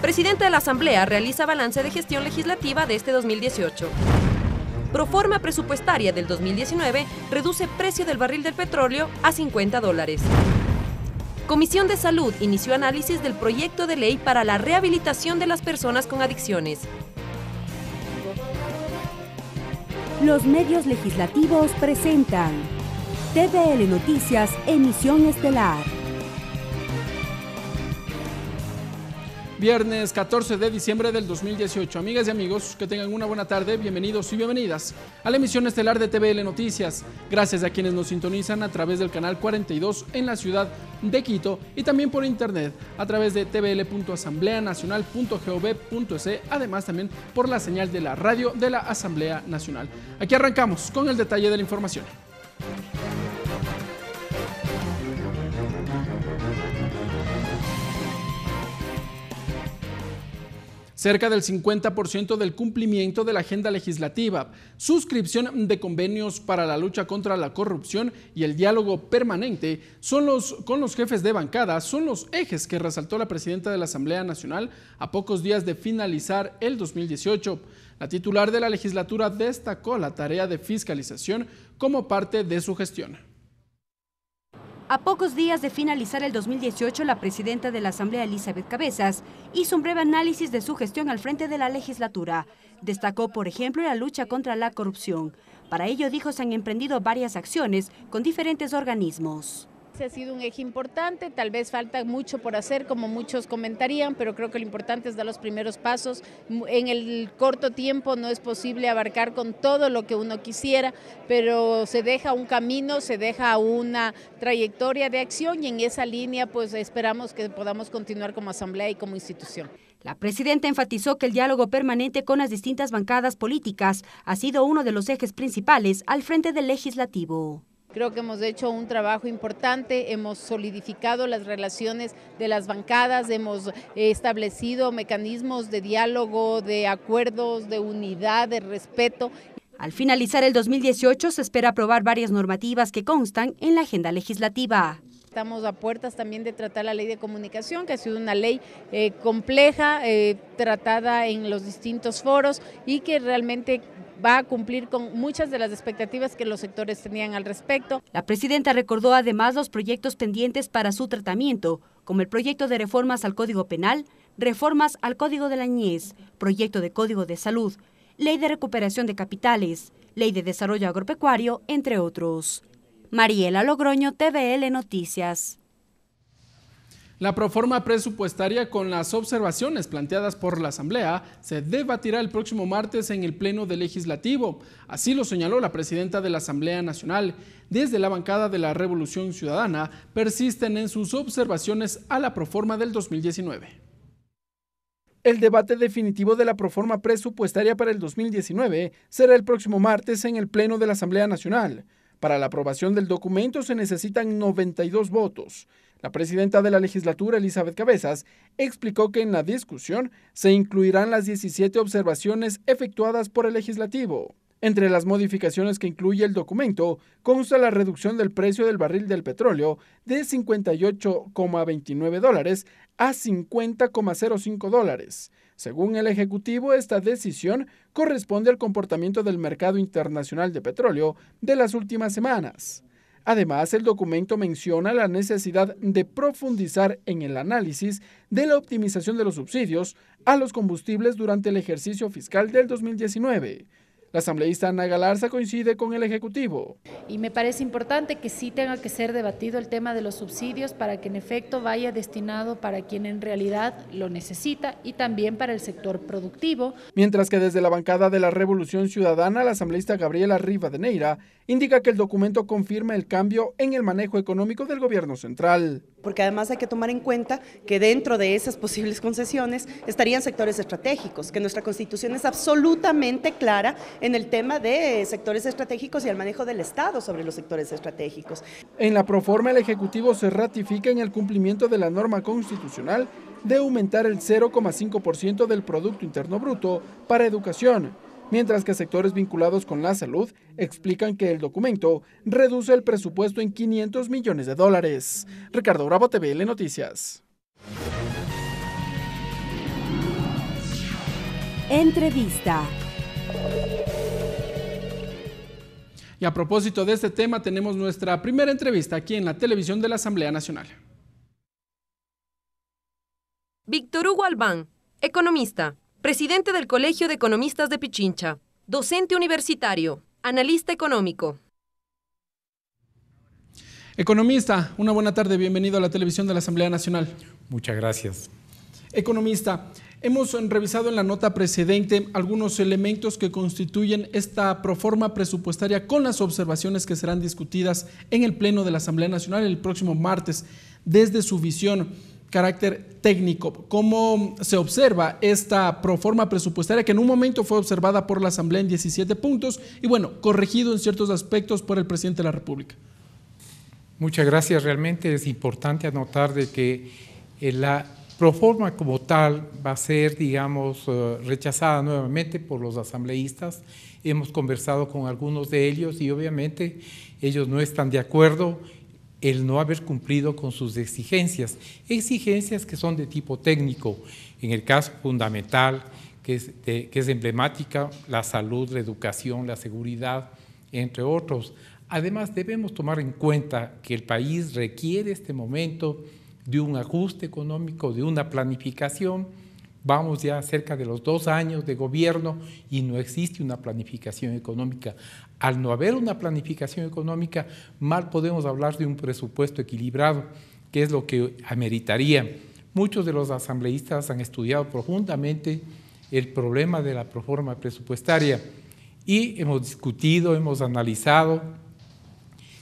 Presidente de la Asamblea realiza balance de gestión legislativa de este 2018. Proforma presupuestaria del 2019 reduce precio del barril del petróleo a 50 dólares. Comisión de Salud inició análisis del proyecto de ley para la rehabilitación de las personas con adicciones. Los medios legislativos presentan TVL Noticias, emisión estelar. viernes 14 de diciembre del 2018. Amigas y amigos, que tengan una buena tarde, bienvenidos y bienvenidas a la emisión estelar de TVL Noticias. Gracias a quienes nos sintonizan a través del canal 42 en la ciudad de Quito y también por internet a través de tvl.asambleanacional.gov.es, e, además también por la señal de la radio de la Asamblea Nacional. Aquí arrancamos con el detalle de la información. cerca del 50% del cumplimiento de la agenda legislativa, suscripción de convenios para la lucha contra la corrupción y el diálogo permanente son los, con los jefes de bancada son los ejes que resaltó la presidenta de la Asamblea Nacional a pocos días de finalizar el 2018. La titular de la legislatura destacó la tarea de fiscalización como parte de su gestión. A pocos días de finalizar el 2018, la presidenta de la Asamblea, Elizabeth Cabezas, hizo un breve análisis de su gestión al frente de la legislatura. Destacó, por ejemplo, la lucha contra la corrupción. Para ello, dijo, se han emprendido varias acciones con diferentes organismos ha sido un eje importante, tal vez falta mucho por hacer, como muchos comentarían, pero creo que lo importante es dar los primeros pasos. En el corto tiempo no es posible abarcar con todo lo que uno quisiera, pero se deja un camino, se deja una trayectoria de acción y en esa línea pues esperamos que podamos continuar como asamblea y como institución. La presidenta enfatizó que el diálogo permanente con las distintas bancadas políticas ha sido uno de los ejes principales al frente del legislativo. Creo que hemos hecho un trabajo importante, hemos solidificado las relaciones de las bancadas, hemos eh, establecido mecanismos de diálogo, de acuerdos, de unidad, de respeto. Al finalizar el 2018 se espera aprobar varias normativas que constan en la agenda legislativa. Estamos a puertas también de tratar la ley de comunicación, que ha sido una ley eh, compleja, eh, tratada en los distintos foros y que realmente va a cumplir con muchas de las expectativas que los sectores tenían al respecto. La presidenta recordó además los proyectos pendientes para su tratamiento, como el proyecto de reformas al Código Penal, reformas al Código de la Niñez, proyecto de Código de Salud, ley de recuperación de capitales, ley de desarrollo agropecuario, entre otros. Mariela Logroño, TVL Noticias. La proforma presupuestaria con las observaciones planteadas por la Asamblea se debatirá el próximo martes en el Pleno de Legislativo. Así lo señaló la presidenta de la Asamblea Nacional. Desde la bancada de la Revolución Ciudadana persisten en sus observaciones a la proforma del 2019. El debate definitivo de la proforma presupuestaria para el 2019 será el próximo martes en el Pleno de la Asamblea Nacional. Para la aprobación del documento se necesitan 92 votos. La presidenta de la legislatura, Elizabeth Cabezas, explicó que en la discusión se incluirán las 17 observaciones efectuadas por el legislativo. Entre las modificaciones que incluye el documento consta la reducción del precio del barril del petróleo de 58,29 dólares a 50,05 dólares según el Ejecutivo, esta decisión corresponde al comportamiento del mercado internacional de petróleo de las últimas semanas. Además, el documento menciona la necesidad de profundizar en el análisis de la optimización de los subsidios a los combustibles durante el ejercicio fiscal del 2019 la asambleísta Ana Galarza coincide con el Ejecutivo. Y me parece importante que sí tenga que ser debatido el tema de los subsidios para que en efecto vaya destinado para quien en realidad lo necesita y también para el sector productivo. Mientras que desde la bancada de la Revolución Ciudadana, la asambleísta Gabriela Riva de Neira indica que el documento confirma el cambio en el manejo económico del gobierno central porque además hay que tomar en cuenta que dentro de esas posibles concesiones estarían sectores estratégicos, que nuestra constitución es absolutamente clara en el tema de sectores estratégicos y el manejo del Estado sobre los sectores estratégicos. En la proforma el Ejecutivo se ratifica en el cumplimiento de la norma constitucional de aumentar el 0,5% del Producto Interno Bruto para educación mientras que sectores vinculados con la salud explican que el documento reduce el presupuesto en 500 millones de dólares. Ricardo Bravo, TVL Noticias. Entrevista. Y a propósito de este tema, tenemos nuestra primera entrevista aquí en la televisión de la Asamblea Nacional. Víctor Hugo Albán, economista presidente del Colegio de Economistas de Pichincha, docente universitario, analista económico. Economista, una buena tarde, bienvenido a la televisión de la Asamblea Nacional. Muchas gracias. Economista, hemos revisado en la nota precedente algunos elementos que constituyen esta proforma presupuestaria con las observaciones que serán discutidas en el Pleno de la Asamblea Nacional el próximo martes. Desde su visión, carácter técnico. ¿Cómo se observa esta proforma presupuestaria que en un momento fue observada por la Asamblea en 17 puntos y bueno, corregido en ciertos aspectos por el presidente de la República? Muchas gracias. Realmente es importante anotar de que eh, la proforma como tal va a ser, digamos, eh, rechazada nuevamente por los asambleístas. Hemos conversado con algunos de ellos y obviamente ellos no están de acuerdo el no haber cumplido con sus exigencias, exigencias que son de tipo técnico, en el caso fundamental, que es, que es emblemática, la salud, la educación, la seguridad, entre otros. Además, debemos tomar en cuenta que el país requiere este momento de un ajuste económico, de una planificación, Vamos ya cerca de los dos años de gobierno y no existe una planificación económica. Al no haber una planificación económica, mal podemos hablar de un presupuesto equilibrado, que es lo que ameritaría. Muchos de los asambleístas han estudiado profundamente el problema de la proforma presupuestaria y hemos discutido, hemos analizado,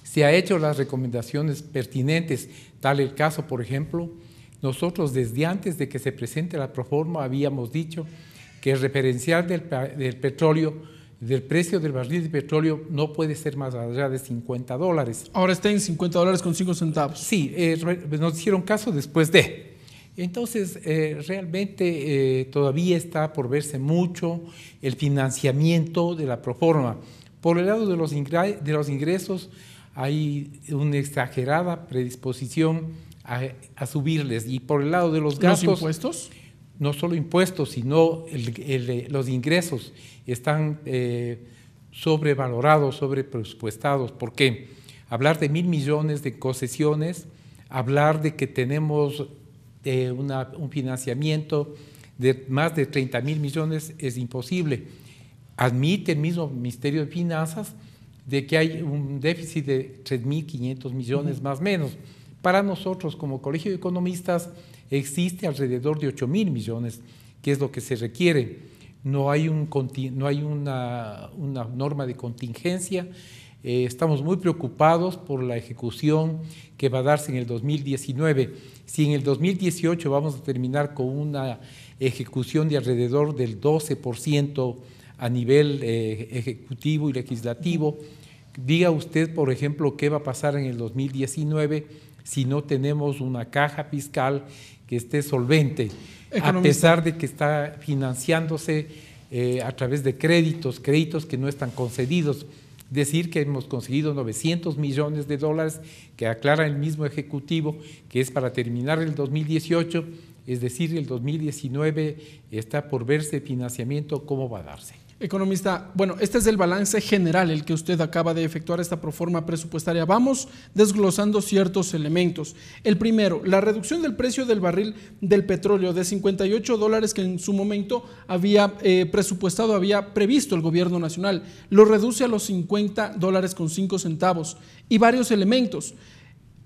se ha hecho las recomendaciones pertinentes, tal el caso, por ejemplo, nosotros desde antes de que se presente la proforma habíamos dicho que el referencial del, petróleo, del precio del barril de petróleo no puede ser más allá de 50 dólares. Ahora está en 50 dólares con 5 centavos. Sí, eh, nos hicieron caso después de. Entonces, eh, realmente eh, todavía está por verse mucho el financiamiento de la proforma. Por el lado de los, ingresos, hay una exagerada predisposición a, subirles. Y por el lado de los gastos... ¿Los impuestos? No solo impuestos, sino eh, los ingresos están eh, sobrevalorados, sobrepresupuestados. ¿Por qué? Hablar de mil millones de concesiones, hablar de que tenemos eh, un financiamiento de más de 30 mil millones es imposible. Admite el mismo Ministerio de Finanzas de que hay un déficit de 3.500 millones uh millones más menos. Para nosotros, como Colegio de Economistas, existe alrededor de 8 mil millones, que es lo que se requiere. No hay, una, norma de contingencia. Eh, estamos muy preocupados por la ejecución que va a darse en el 2019. Si en el 2018 vamos a terminar con una ejecución de alrededor del 12% a nivel eh, ejecutivo y legislativo, diga usted, por ejemplo, qué va a pasar en el 2019 si no tenemos una caja fiscal que esté solvente, a pesar de que está financiándose eh, a través de créditos, créditos que no están concedidos. Decir que hemos conseguido 900 millones de dólares, que aclara el mismo Ejecutivo, que es para terminar el 2018, es decir, el 2019 está por verse financiamiento, cómo va a darse. Economista, bueno, este es el balance general, el que usted acaba de efectuar esta proforma presupuestaria. Vamos desglosando ciertos elementos. El primero, la reducción del precio del barril del petróleo de 58 dólares que en su momento había eh, presupuestado, había previsto el gobierno nacional, lo reduce a los 50 dólares con 5 centavos y varios elementos.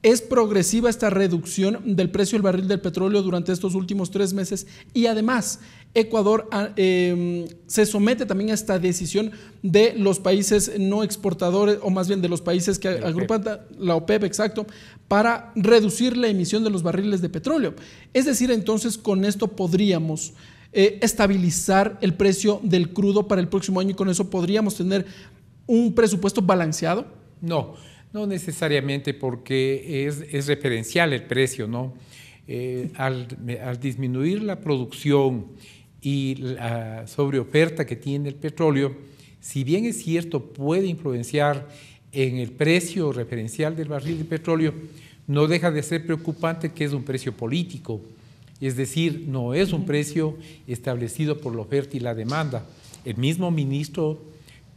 Es progresiva esta reducción del precio del barril del petróleo durante estos últimos tres meses y además Ecuador ah, em, se somete también a esta decisión de los países no exportadores, o más bien de los países que agrupan la OPEP, exacto, para reducir la emisión de los barriles de petróleo. Es decir, entonces con esto podríamos eh, estabilizar el precio del crudo para el próximo año y con eso podríamos tener un presupuesto balanceado. No, no necesariamente porque es, referencial el precio, ¿no? Eh, al disminuir la producción y la sobreoferta que tiene el petróleo, si bien es cierto, puede influenciar en el precio referencial del barril de petróleo, no deja de ser preocupante que es un precio político, es decir, no es un precio establecido por la oferta y la demanda. El mismo ministro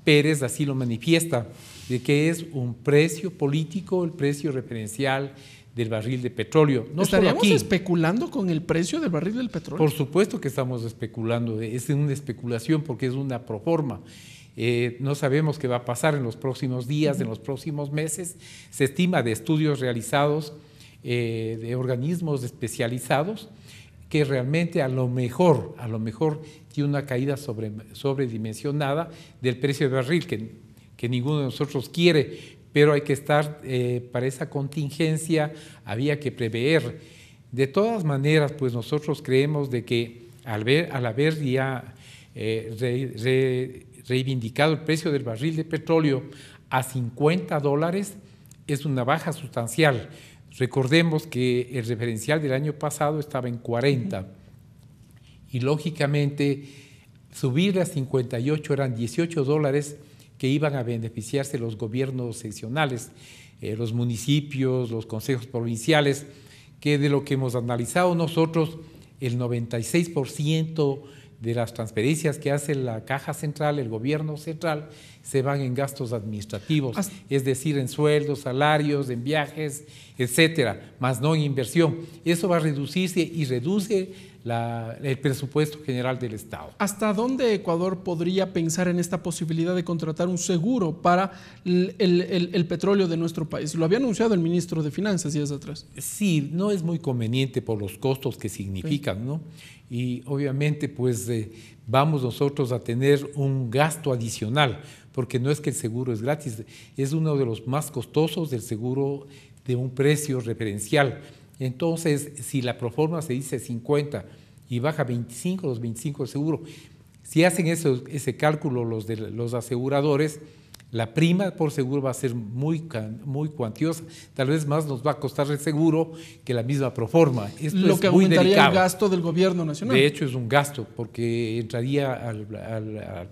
Pérez así lo manifiesta, de que es un precio político, el precio referencial del barril de petróleo. No ¿Estaríamos especulando con el precio del barril del petróleo? Por supuesto que estamos especulando, es una especulación porque es una proforma. Eh, no sabemos qué va a pasar en los próximos días, en los próximos meses. Se estima de estudios realizados eh, de organismos especializados que realmente a lo mejor, a lo mejor tiene una caída sobredimensionada del precio del barril, que, que ninguno de nosotros quiere, pero hay que estar eh, para esa contingencia, había que prever. De todas maneras, pues nosotros creemos de que al, ver, haber ya eh, reivindicado el precio del barril de petróleo a 50 dólares, es una baja sustancial. Recordemos que el referencial del año pasado estaba en 40 y lógicamente subir a 58 eran 18 dólares que iban a beneficiarse los gobiernos seccionales, eh, los municipios, los consejos provinciales, que de lo que hemos analizado nosotros, el 96% de las transferencias que hace la Caja Central, el gobierno central, se van en gastos administrativos, es decir, en sueldos, salarios, en viajes, etcétera, más no en inversión. Eso va a reducirse y reduce el presupuesto general del Estado. ¿Hasta dónde Ecuador podría pensar en esta posibilidad de contratar un seguro para el, petróleo de nuestro país? Lo había anunciado el ministro de Finanzas días atrás. Sí, no es muy conveniente por los costos que significan, ¿no? Y obviamente, pues eh, vamos nosotros a tener un gasto adicional, porque no es que el seguro es gratis, es uno de los más costosos del seguro de un precio referencial. Entonces, si la proforma se dice 50 y baja 25, los 25 de seguro, si hacen eso, ese cálculo los, de, los aseguradores, la prima, por seguro, va a ser muy, muy cuantiosa. Tal vez más nos va a costar el seguro que la misma proforma. Esto Lo es que aumentaría el gasto del gobierno nacional. De hecho, es un gasto, porque entraría al,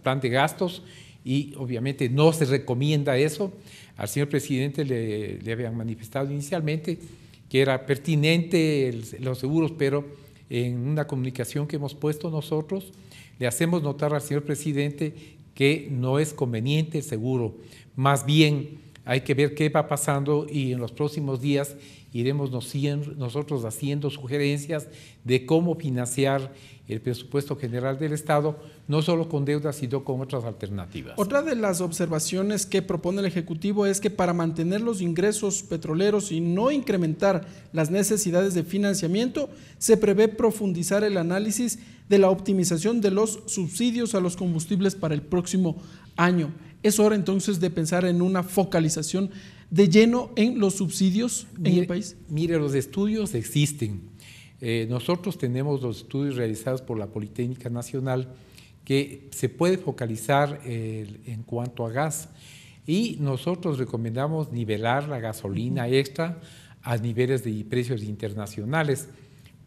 plan de gastos y obviamente no se recomienda eso. Al señor presidente le, le habían manifestado inicialmente que era pertinente los seguros, pero en una comunicación que hemos puesto nosotros, le hacemos notar al señor presidente que no es conveniente, seguro. Más bien hay que ver qué va pasando y en los próximos días iremos nosotros haciendo sugerencias de cómo financiar el presupuesto general del Estado, no solo con deudas, sino con otras alternativas. Otra de las observaciones que propone el Ejecutivo es que para mantener los ingresos petroleros y no incrementar las necesidades de financiamiento, se prevé profundizar el análisis de la optimización de los subsidios a los combustibles para el próximo año. Es hora entonces de pensar en una focalización de lleno en los subsidios en el país. Mire, los estudios existen. Eh, nosotros tenemos los estudios realizados por la Politécnica Nacional que se puede focalizar eh, en cuanto a gas y nosotros recomendamos nivelar la gasolina extra a niveles de precios internacionales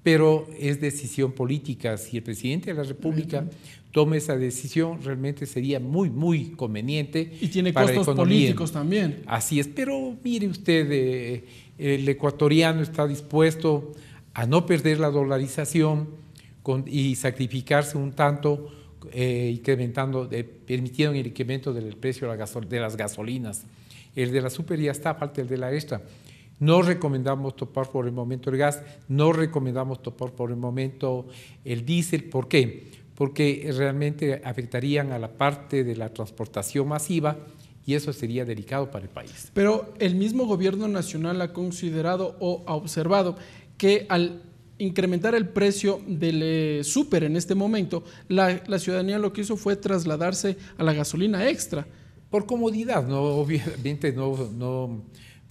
pero es decisión política. Si el presidente de la República toma esa decisión, realmente sería muy, muy conveniente. Y tiene costos políticos también. Así es, pero mire usted, eh, el ecuatoriano está dispuesto a no perder la dolarización y sacrificarse un tanto. Eh, incrementando, eh, el incremento del precio de, la las gasolinas. El de la super ya está, falta el de la extra. No recomendamos topar por el momento el gas, no recomendamos topar por el momento el diésel. ¿Por qué? Porque realmente afectarían a la parte de la transportación masiva y eso sería delicado para el país. Pero el mismo gobierno nacional ha considerado o ha observado que al incrementar el precio del eh, súper en este momento, la, ciudadanía lo que hizo fue trasladarse a la gasolina extra. Por comodidad, no, obviamente no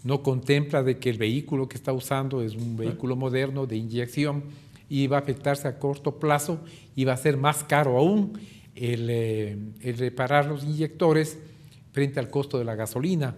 no contempla de que el vehículo que está usando es un vehículo moderno de inyección y va a afectarse a corto plazo y va a ser más caro aún eh, el, reparar los inyectores frente al costo de la gasolina.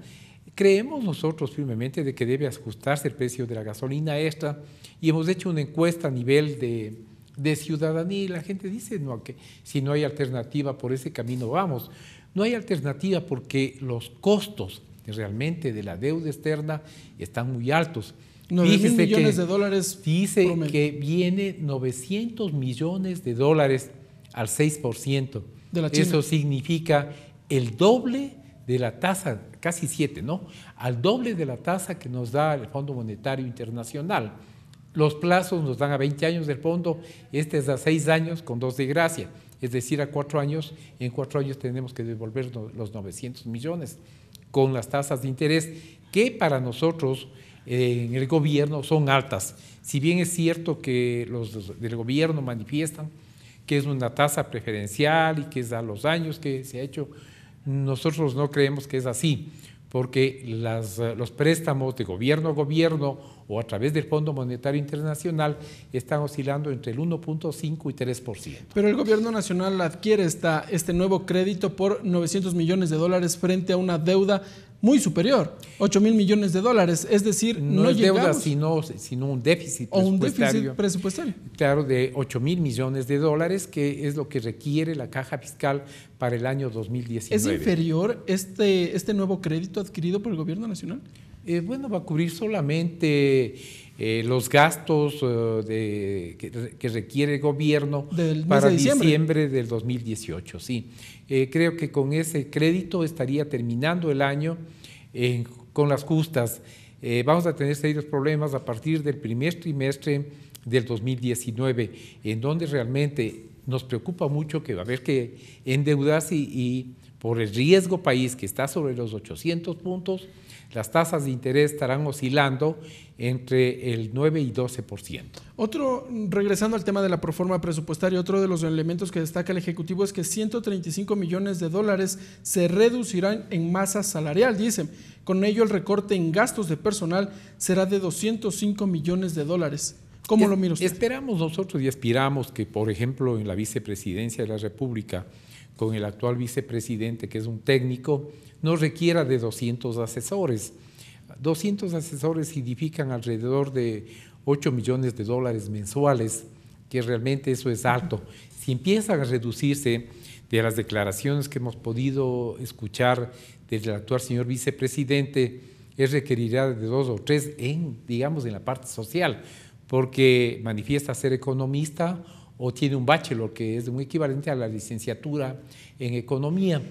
Creemos nosotros firmemente de que debe ajustarse el precio de la gasolina extra y hemos hecho una encuesta a nivel de, ciudadanía y la gente dice no, que si no hay alternativa por ese camino vamos. No hay alternativa porque los costos realmente de la deuda externa están muy altos. 9 millones de dólares. Dice que viene 900 millones de dólares al 6%. De Eso significa el doble de la tasa, casi 7, ¿no? Al doble de la tasa que nos da el Fondo Monetario Internacional. Los plazos nos dan a 20 años del fondo, este es a 6 años con dos de gracia, es decir, a 4 años, en 4 años tenemos que devolver los 900 millones con las tasas de interés que para nosotros eh, en el gobierno son altas. Si bien es cierto que los del gobierno manifiestan que es una tasa preferencial y que es a los años que se ha hecho, nosotros no creemos que es así porque eh, los préstamos de gobierno a gobierno o a través del Fondo Monetario Internacional están oscilando entre el 1.5 y 3%. Pero el gobierno nacional adquiere este nuevo crédito por 900 millones de dólares frente a una deuda muy superior, 8 mil millones de dólares. Es decir, no, es deuda, sino, sino un déficit o un déficit presupuestario. Claro, de 8 mil millones de dólares, que es lo que requiere la caja fiscal para el año 2019. ¿Es inferior este, este nuevo crédito adquirido por el Gobierno Nacional? Eh, bueno, va a cubrir solamente eh, los gastos eh, que, requiere el gobierno para diciembre. del 2018. Sí. Eh, creo que con ese crédito estaría terminando el año con las justas. vamos a tener serios problemas a partir del primer trimestre del 2019, en donde realmente nos preocupa mucho que va a haber que endeudarse y por el riesgo país que está sobre los 800 puntos, las tasas de interés estarán oscilando entre el 9 y 12%. Otro, regresando al tema de la proforma presupuestaria, otro de los elementos que destaca el Ejecutivo es que 135 millones de dólares se reducirán en masa salarial, dicen. Con ello, el recorte en gastos de personal será de 205 millones de dólares. ¿Cómo lo mira usted? Esperamos nosotros y aspiramos que, por ejemplo, en la vicepresidencia de la República, con el actual vicepresidente, que es un técnico, no requiera de 200 asesores. 200 asesores significan alrededor de 8 millones de dólares mensuales, que realmente eso es alto. Si empieza a reducirse de las declaraciones que hemos podido escuchar del actual señor vicepresidente, es requerirá de dos o tres en, digamos, en la parte social, porque manifiesta ser economista o tiene un bachelor que es muy equivalente a la licenciatura en economía.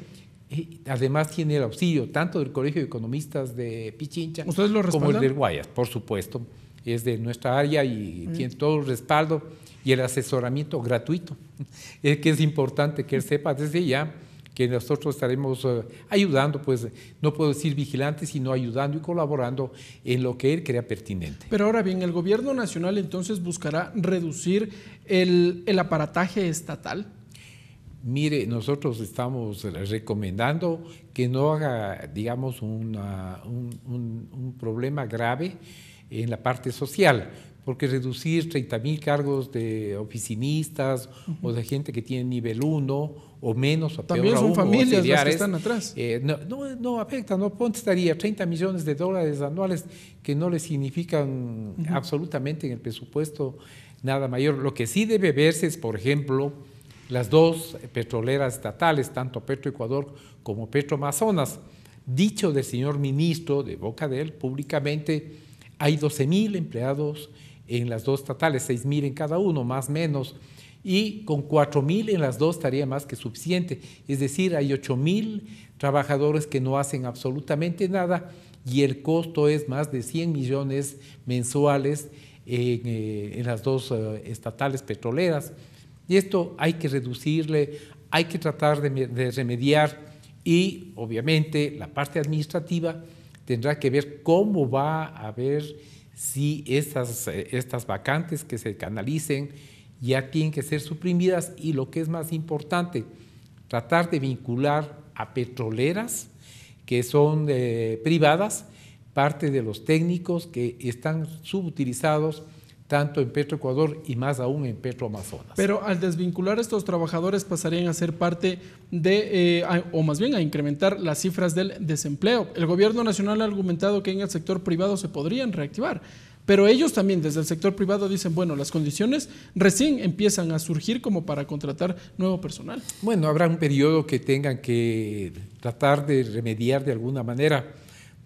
además tiene el auxilio tanto del Colegio de Economistas de Pichincha como el del Guayas, por supuesto. Es de nuestra área y mm. tiene todo el respaldo y el asesoramiento gratuito, es que es importante que él sepa desde ya que nosotros estaremos eh, ayudando, pues no puedo decir vigilantes, sino ayudando y colaborando en lo que él crea pertinente. Pero ahora bien, ¿el gobierno nacional entonces buscará reducir el, aparataje estatal? Mire, nosotros estamos recomendando que no haga, digamos, un problema grave en la parte social, porque reducir 30 mil cargos de oficinistas o de gente que tiene nivel 1 o menos, o También peor son familias que están atrás. Eh, no, no, afecta, no contestaría 30 millones de dólares anuales que no le significan absolutamente en el presupuesto nada mayor. Lo que sí debe verse es, por ejemplo, las dos petroleras estatales, tanto Petroecuador como Amazonas. Dicho del señor ministro, de boca de él, públicamente, hay 12 mil empleados en las dos estatales, 6.000 en cada uno, más menos, y con mil en las dos estaría más que suficiente. Es decir, hay mil trabajadores que no hacen absolutamente nada y el costo es más de 100 millones mensuales en, eh, las dos eh, estatales petroleras. Y esto hay que reducirle, hay que tratar de, de remediar y obviamente la parte administrativa tendrá que ver cómo va a haber si eh, estas, vacantes que se canalicen ya tienen que ser suprimidas y lo que es más importante, tratar de vincular a petroleras que son eh, privadas, parte de los técnicos que están subutilizados tanto en Ecuador y más aún en Petro Amazonas. Pero al desvincular estos trabajadores pasarían a ser parte de, eh, o más bien a incrementar las cifras del desempleo. El gobierno nacional ha argumentado que en el sector privado se podrían reactivar. Pero ellos también desde el sector privado dicen, bueno, las condiciones recién empiezan a surgir como para contratar nuevo personal. Bueno, habrá un periodo que tengan que tratar de remediar de alguna manera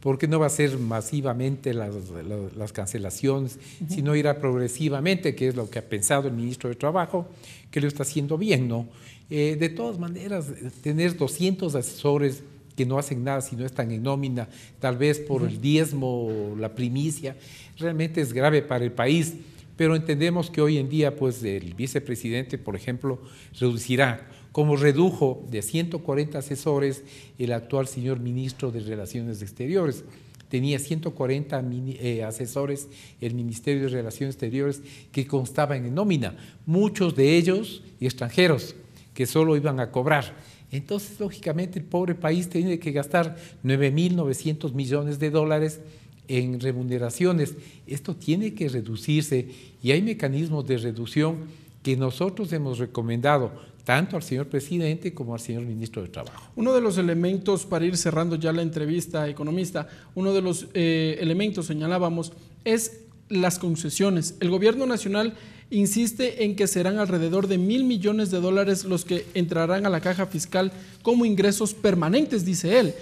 porque no va a ser masivamente las, cancelaciones, sino irá progresivamente, que es lo que ha pensado el ministro de Trabajo, que lo está haciendo bien, ¿no? Eh, de todas maneras, tener 200 asesores que no hacen nada, si no están en nómina, tal vez por el diezmo, o la primicia, realmente es grave para el país, pero entendemos que hoy en día, pues, el vicepresidente, por ejemplo, reducirá como redujo de 140 asesores el actual señor ministro de Relaciones Exteriores. Tenía 140 eh, asesores el Ministerio de Relaciones Exteriores que constaban en nómina, muchos de ellos extranjeros, que solo iban a cobrar. Entonces, lógicamente, el pobre país tiene que gastar 9.900 millones de dólares en remuneraciones. Esto tiene que reducirse y hay mecanismos de reducción que nosotros hemos recomendado tanto al señor presidente como al señor ministro de Trabajo. Uno de los elementos, para ir cerrando ya la entrevista, economista, uno de los eh, elementos señalábamos es las concesiones. El gobierno nacional insiste en que serán alrededor de mil millones de dólares los que entrarán a la caja fiscal como ingresos permanentes, dice él.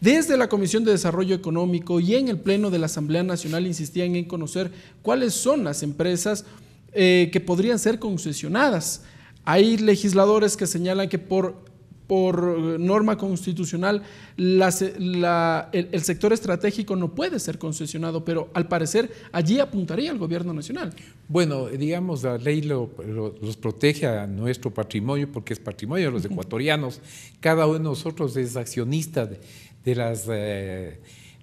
Desde la Comisión de Desarrollo Económico y en el Pleno de la Asamblea Nacional insistían en conocer cuáles son las empresas eh, que podrían ser concesionadas. Hay legisladores que señalan que por, por eh, norma constitucional eh, el, sector estratégico no puede ser concesionado, pero al parecer allí apuntaría el gobierno nacional. Bueno, digamos, la ley lo, los protege a nuestro patrimonio porque es patrimonio de los ecuatorianos. Cada uno de nosotros es accionista de, las, de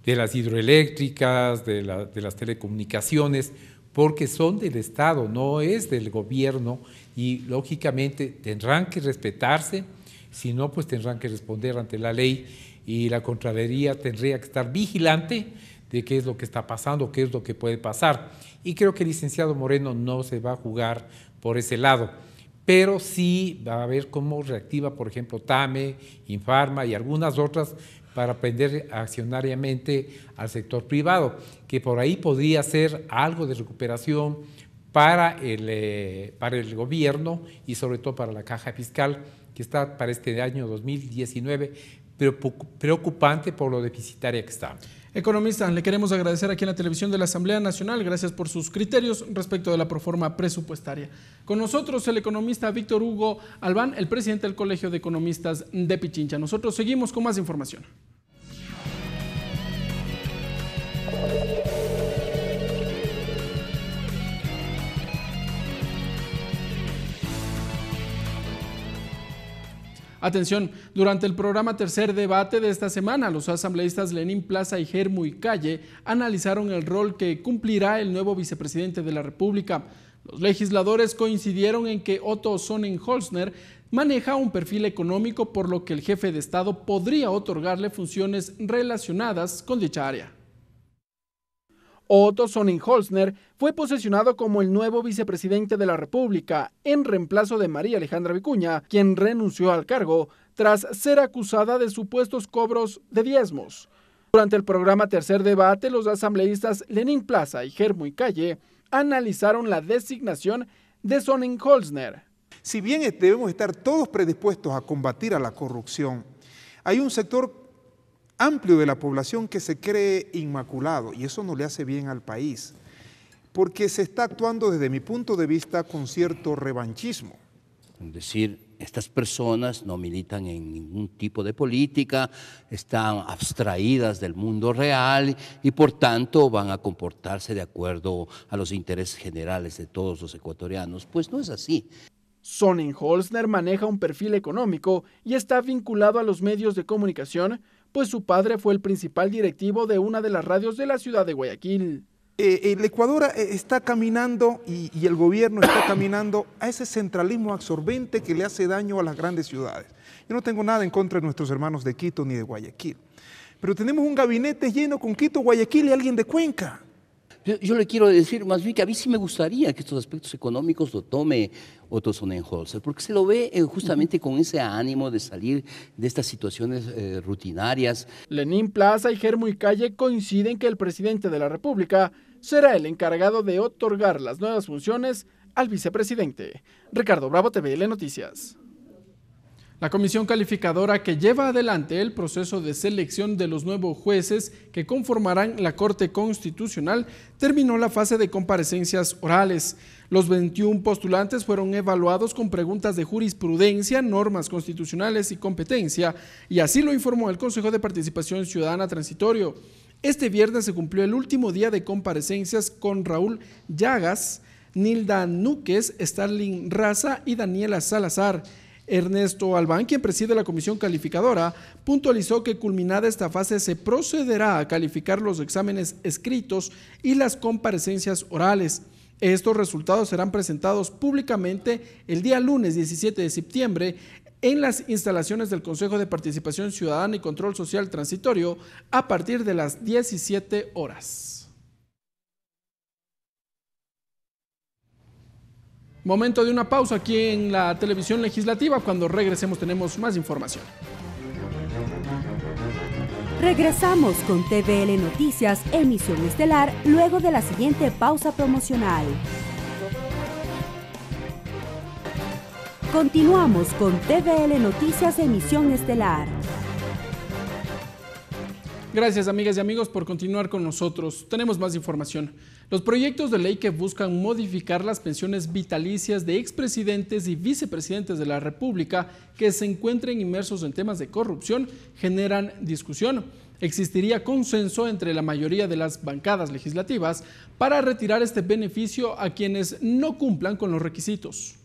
las hidroeléctricas, de las telecomunicaciones porque son del Estado, no es del gobierno y lógicamente tendrán que respetarse, si no, pues tendrán que responder ante la ley y la Contraloría tendría que estar vigilante de qué es lo que está pasando, qué es lo que puede pasar. Y creo que el licenciado Moreno no se va a jugar por ese lado, pero sí va a ver cómo reactiva, por ejemplo, TAME, Infarma y algunas otras para aprender accionariamente al sector privado, que por ahí podría ser algo de recuperación para el, eh, para el gobierno y sobre todo para la caja fiscal, que está para este año 2019 preocupante por lo deficitaria que está. Economista, le queremos agradecer aquí en la televisión de la Asamblea Nacional, gracias por sus criterios respecto de la proforma presupuestaria. Con nosotros el economista Víctor Hugo Albán, el presidente del Colegio de Economistas de Pichincha. Nosotros seguimos con más información. Atención, durante el programa Tercer Debate de esta semana, los asambleístas Lenín Plaza y Germu y Calle analizaron el rol que cumplirá el nuevo vicepresidente de la República. Los legisladores coincidieron en que Otto Sonnenholzner maneja un perfil económico por lo que el jefe de Estado podría otorgarle funciones relacionadas con dicha área. Otto Sonnenholzner fue posesionado como el nuevo vicepresidente de la República en reemplazo de María Alejandra Vicuña, quien renunció al cargo tras ser acusada de supuestos cobros de diezmos. Durante el programa Tercer Debate, los asambleístas Lenín Plaza y y Calle analizaron la designación de Sonnenholzner. Si bien debemos estar todos predispuestos a combatir a la corrupción, hay un sector amplio de la población que se cree inmaculado y eso no le hace bien al país, porque se está actuando desde mi punto de vista con cierto revanchismo. Es decir, estas personas no militan en ningún tipo de política, están abstraídas del mundo real y por tanto van a comportarse de acuerdo a los intereses generales de todos los ecuatorianos. Pues no es así. Sonnen Holzner maneja un perfil económico y está vinculado a los medios de comunicación pues su padre fue el principal directivo de una de las radios de la ciudad de Guayaquil. Eh, el Ecuador eh, está caminando y el gobierno está caminando a ese centralismo absorbente que le hace daño a las grandes ciudades. Yo no tengo nada en contra de nuestros hermanos de Quito ni de Guayaquil, pero tenemos un gabinete lleno con Quito, Guayaquil y alguien de Cuenca. Yo, le quiero decir más bien que a mí sí me gustaría que estos aspectos económicos lo tome Otto Sonnenholzer, porque se lo ve eh, justamente con ese ánimo de salir de estas situaciones eh, rutinarias. Lenín Plaza y Germo y Calle coinciden que el presidente de la República será el encargado de otorgar las nuevas funciones al vicepresidente. Ricardo Bravo, TVL Noticias. La comisión calificadora que lleva adelante el proceso de selección de los nuevos jueces que conformarán la Corte Constitucional terminó la fase de comparecencias orales. Los 21 postulantes fueron evaluados con preguntas de jurisprudencia, normas constitucionales y competencia, y así lo informó el Consejo de Participación Ciudadana Transitorio. Este viernes se cumplió el último día de comparecencias con Raúl Llagas, Nilda Núquez, Starling Raza y Daniela Salazar. Ernesto Albán, quien preside la comisión calificadora, puntualizó que culminada esta fase se procederá a calificar los exámenes escritos y las comparecencias orales. Estos resultados serán presentados públicamente el día lunes 17 de septiembre en las instalaciones del Consejo de Participación Ciudadana y Control Social Transitorio a partir de las 17 horas. Momento de una pausa aquí en la televisión legislativa. Cuando regresemos tenemos más información. Regresamos con TVL Noticias, emisión estelar, luego de la siguiente pausa promocional. Continuamos con TVL Noticias, emisión estelar. Gracias amigas y amigos por continuar con nosotros. Tenemos más información. Los proyectos de ley que buscan modificar las pensiones vitalicias de expresidentes y vicepresidentes de la República que se encuentren inmersos en temas de corrupción generan discusión. Existiría consenso entre la mayoría de las bancadas legislativas para retirar este beneficio a quienes no cumplan con los requisitos.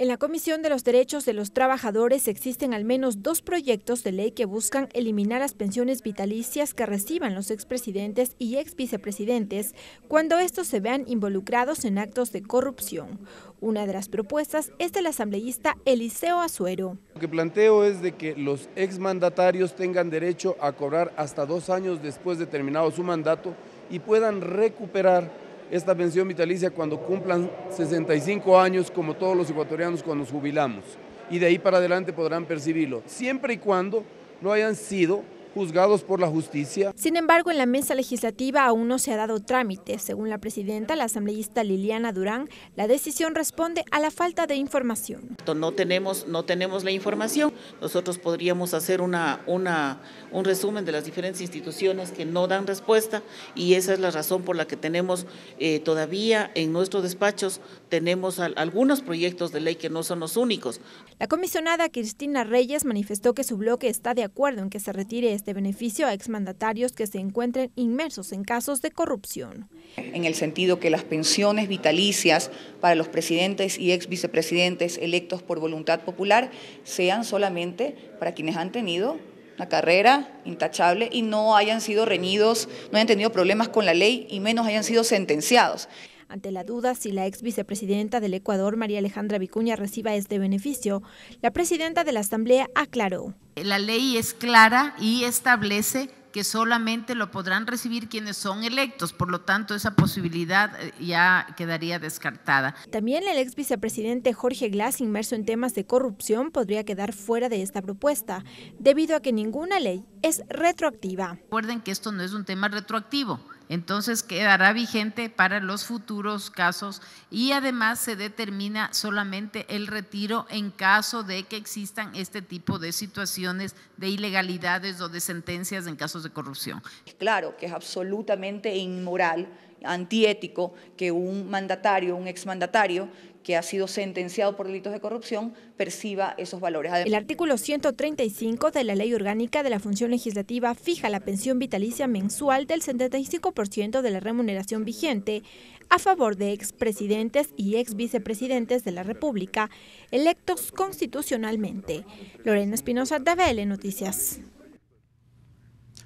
En la Comisión de los Derechos de los Trabajadores existen al menos dos proyectos de ley que buscan eliminar las pensiones vitalicias que reciban los expresidentes y exvicepresidentes cuando estos se vean involucrados en actos de corrupción. Una de las propuestas es del asambleísta Eliseo Azuero. Lo que planteo es de que los exmandatarios tengan derecho a cobrar hasta dos años después de terminado su mandato y puedan recuperar esta pensión vitalicia cuando cumplan 65 años, como todos los ecuatorianos cuando nos jubilamos. Y de ahí para adelante podrán percibirlo, siempre y cuando no hayan sido juzgados por la justicia. Sin embargo, en la mesa legislativa aún no se ha dado trámite. Según la presidenta, la asambleísta Liliana Durán, la decisión responde a la falta de información. No tenemos, no tenemos la información. Nosotros podríamos hacer una, una, un resumen de las diferentes instituciones que no dan respuesta y esa es la razón por la que tenemos eh, todavía en nuestros despachos tenemos algunos proyectos de ley que no son los únicos. La comisionada Cristina Reyes manifestó que su bloque está de acuerdo en que se retire este beneficio a exmandatarios que se encuentren inmersos en casos de corrupción. En el sentido que las pensiones vitalicias para los presidentes y exvicepresidentes electos por voluntad popular sean solamente para quienes han tenido una carrera intachable y no hayan sido reñidos, no hayan tenido problemas con la ley y menos hayan sido sentenciados. Ante la duda si la ex vicepresidenta del Ecuador, María Alejandra Vicuña, reciba este beneficio, la presidenta de la Asamblea aclaró. La ley es clara y establece que solamente lo podrán recibir quienes son electos, por lo tanto esa posibilidad eh, ya quedaría descartada. También el ex vicepresidente Jorge Glass, inmerso en temas de corrupción, podría quedar fuera de esta propuesta, debido a que ninguna ley es retroactiva. Recuerden que esto no es un tema retroactivo, entonces quedará vigente para los futuros casos y además se determina solamente el retiro en caso de que existan este tipo de situaciones de ilegalidades o de sentencias en casos de corrupción. Claro que es absolutamente inmoral antiético que un mandatario, un exmandatario, que ha sido sentenciado por delitos de corrupción perciba esos valores. el artículo 135 de la Ley Orgánica de la Función Legislativa fija la pensión vitalicia mensual del 75% de la remuneración vigente a favor de expresidentes y ex vicepresidentes de la República electos constitucionalmente. Lorena Espinosa, TVL Noticias.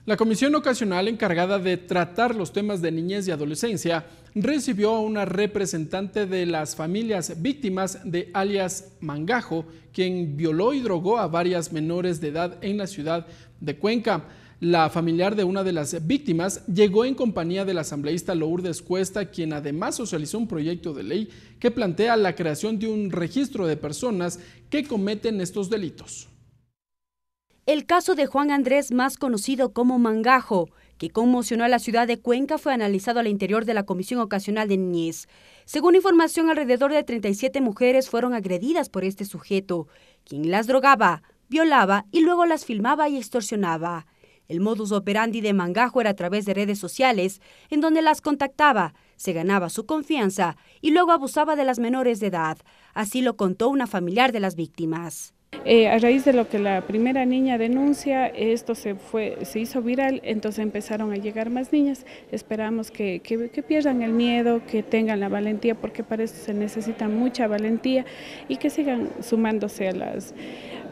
La comisión ocasional encargada de tratar los temas de niñez y adolescencia recibió a una representante de las familias víctimas de alias Mangajo, quien violó y drogó a varias menores de edad en la ciudad de Cuenca. La familiar de una de las víctimas llegó en compañía del asambleísta Lourdes Cuesta, quien además socializó un proyecto de ley que plantea la creación de un registro de personas que cometen estos delitos. El caso de Juan Andrés, más conocido como Mangajo, que conmocionó a la ciudad de Cuenca, fue analizado al interior de la Comisión Ocasional de Niñez. Según información, alrededor de 37 mujeres fueron agredidas por este sujeto, quien las drogaba, violaba y luego las filmaba y extorsionaba. El modus operandi de Mangajo era a través de redes sociales, en donde las contactaba, se ganaba su confianza y luego abusaba de las menores de edad. Así lo contó una familiar de las víctimas. Eh, a raíz de lo que la primera niña denuncia, esto se, fue, se hizo viral, entonces empezaron a llegar más niñas. Esperamos que, pierdan el miedo, que tengan la valentía, porque para esto se necesita mucha valentía y que sigan sumándose a las,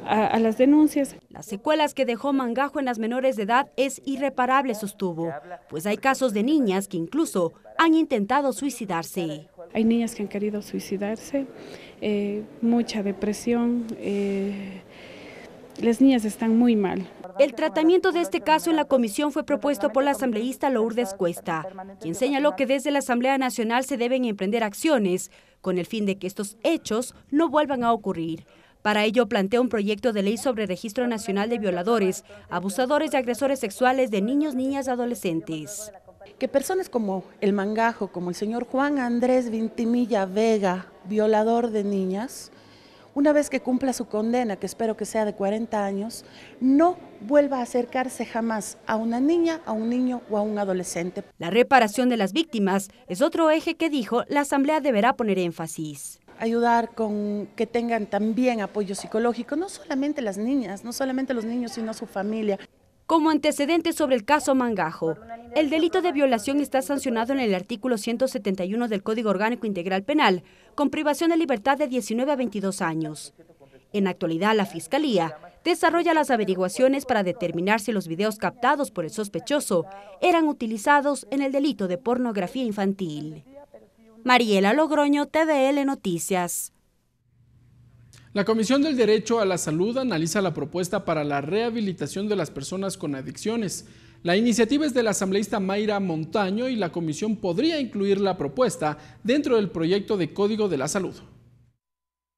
a, las denuncias. Las secuelas que dejó Mangajo en las menores de edad es irreparable, sostuvo, pues hay casos de niñas que incluso han intentado suicidarse. Hay niñas que han querido suicidarse, eh, mucha depresión. Eh, las niñas están muy mal. El tratamiento de este caso en la comisión fue propuesto por la asambleísta Lourdes Cuesta, quien señaló que desde la Asamblea Nacional se deben emprender acciones con el fin de que estos hechos no vuelvan a ocurrir. Para ello plantea un proyecto de ley sobre registro nacional de violadores, abusadores y agresores sexuales de niños, niñas y adolescentes que personas como el Mangajo, como el señor Juan Andrés Vintimilla Vega, violador de niñas, una vez que cumpla su condena, que espero que sea de 40 años, no vuelva a acercarse jamás a una niña, a un niño o a un adolescente. La reparación de las víctimas es otro eje que dijo la Asamblea deberá poner énfasis. Ayudar con que tengan también apoyo psicológico, no solamente las niñas, no solamente los niños, sino su familia como antecedente sobre el caso Mangajo. El delito de violación está sancionado en el artículo 171 del Código Orgánico Integral Penal, con privación de libertad de 19 a 22 años. En actualidad, la Fiscalía desarrolla las averiguaciones para determinar si los videos captados por el sospechoso eran utilizados en el delito de pornografía infantil. Mariela Logroño, TVL Noticias. La Comisión del Derecho a la Salud analiza la propuesta para la rehabilitación de las personas con adicciones. La iniciativa es de la asambleísta Mayra Montaño y la comisión podría incluir la propuesta dentro del proyecto de Código de la Salud.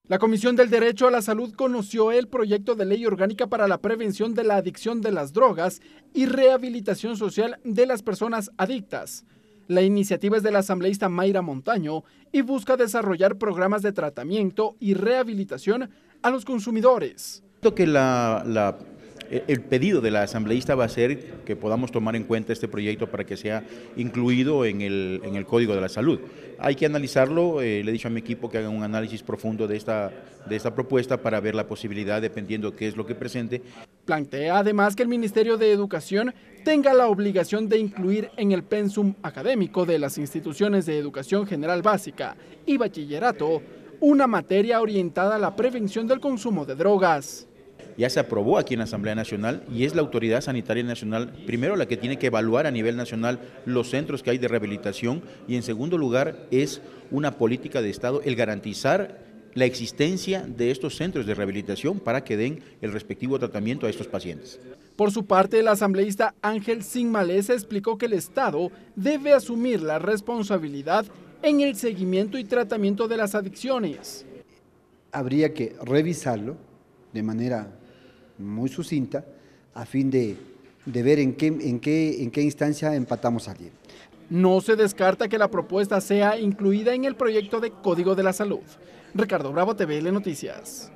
La Comisión del Derecho a la Salud conoció el proyecto de ley orgánica para la prevención de la adicción de las drogas y rehabilitación social de las personas adictas. La iniciativa es de la asambleísta Mayra Montaño y busca desarrollar programas de tratamiento y rehabilitación a los consumidores. la eh, el pedido de la asambleísta va a ser que podamos tomar en cuenta este proyecto para que sea incluido en el, Código de la Salud. Hay que analizarlo, eh, le he dicho a mi equipo que haga un análisis profundo de esta, de esta propuesta para ver la posibilidad, dependiendo qué es lo que presente. Plantea además que el Ministerio de Educación tenga la obligación de incluir en el pensum académico de las instituciones de educación general básica y bachillerato una materia orientada a la prevención del consumo de drogas ya se aprobó aquí en la Asamblea Nacional y es la Autoridad Sanitaria Nacional, primero la que tiene que evaluar a nivel nacional los centros que hay de rehabilitación y en segundo lugar es una política de Estado el garantizar la existencia de estos centros de rehabilitación para que den el respectivo tratamiento a estos pacientes. Por su parte, el asambleísta Ángel Sinmales explicó que el Estado debe asumir la responsabilidad en el seguimiento y tratamiento de las adicciones. Habría que revisarlo de manera muy sucinta, a fin de, ver en qué, en qué instancia empatamos a alguien. No se descarta que la propuesta sea incluida en el proyecto de Código de la Salud. Ricardo Bravo, TVL Noticias.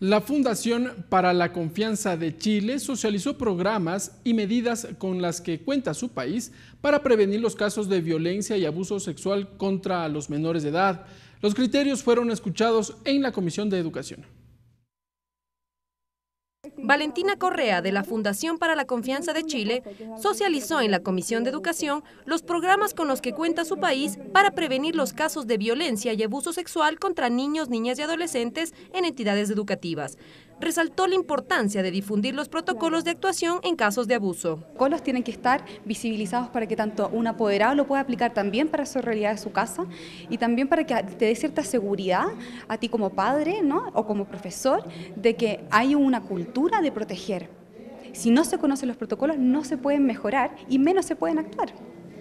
La Fundación para la Confianza de Chile socializó programas y medidas con las que cuenta su país para prevenir los casos de violencia y abuso sexual contra los menores de edad. Los criterios fueron escuchados en la Comisión de Educación. Valentina Correa, de la Fundación para la Confianza de Chile, socializó en la Comisión de Educación los programas con los que cuenta su país para prevenir los casos de violencia y abuso sexual contra niños, niñas y adolescentes en entidades educativas resaltó la importancia de difundir los protocolos de actuación en casos de abuso. protocolos tienen que estar visibilizados para que tanto un apoderado lo pueda aplicar también para su realidad de su casa y también para que te dé cierta seguridad a ti como padre ¿no? o como profesor de que hay una cultura de proteger. Si no se conocen los protocolos no se pueden mejorar y menos se pueden actuar.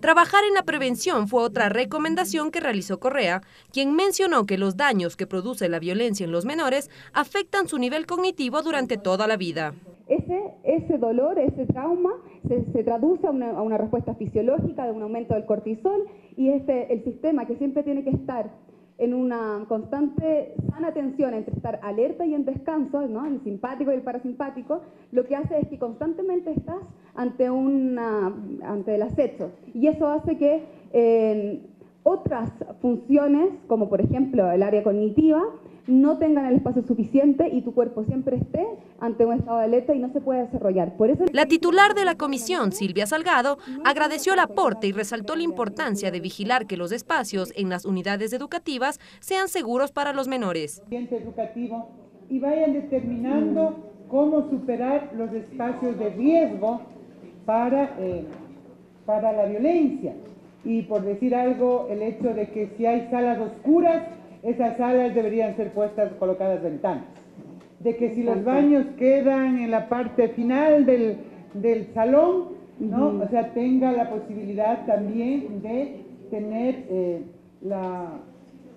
Trabajar en la prevención fue otra recomendación que realizó Correa, quien mencionó que los daños que produce la violencia en los menores afectan su nivel cognitivo durante toda la vida. Ese, dolor, ese trauma, se, traduce a una, respuesta fisiológica de un aumento del cortisol y este, el sistema que siempre tiene que estar en una constante sana tensión entre estar alerta y en descanso, ¿no? el simpático y el parasimpático, lo que hace es que constantemente estás ante, una, ante el acecho. Y eso hace que otras funciones, como por ejemplo el área cognitiva, no tengan el espacio suficiente y tu cuerpo siempre esté ante un estado de alerta y no se puede desarrollar. Por eso... La titular de la comisión, Silvia Salgado, agradeció el aporte y resaltó la importancia de vigilar que los espacios en las unidades educativas sean seguros para los menores. y vayan determinando cómo superar los espacios de riesgo eh, para, la violencia. Y por decir algo, el hecho de que si hay salas oscuras, esas salas deberían ser puestas, colocadas ventanas. De que si los baños quedan en la parte final del, salón, ¿no? O sea, tenga la posibilidad también de tener eh, la,